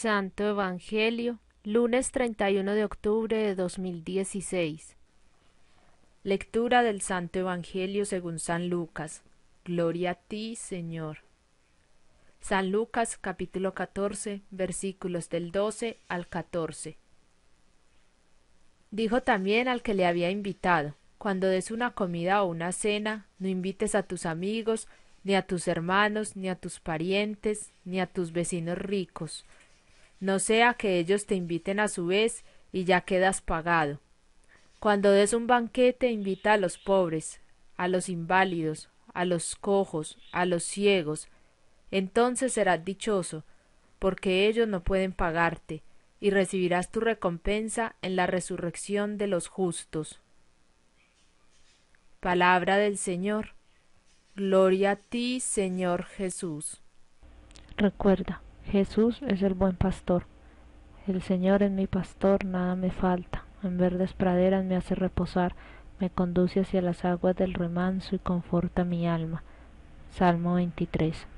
Santo Evangelio, lunes 31 de octubre de 2016. Lectura del Santo Evangelio según San Lucas. Gloria a ti, Señor. San Lucas capítulo 14 versículos del 12 al 14. Dijo también al que le había invitado, cuando des una comida o una cena, no invites a tus amigos, ni a tus hermanos, ni a tus parientes, ni a tus vecinos ricos, no sea que ellos te inviten a su vez y ya quedas pagado. Cuando des un banquete invita a los pobres, a los inválidos, a los cojos, a los ciegos, entonces serás dichoso, porque ellos no pueden pagarte, y recibirás tu recompensa en la resurrección de los justos. Palabra del Señor. Gloria a ti, Señor Jesús. Recuerda, Jesús es el buen pastor. El Señor es mi pastor, nada me falta. En verdes praderas me hace reposar, me conduce hacia las aguas del remanso y conforta mi alma. Salmo 23.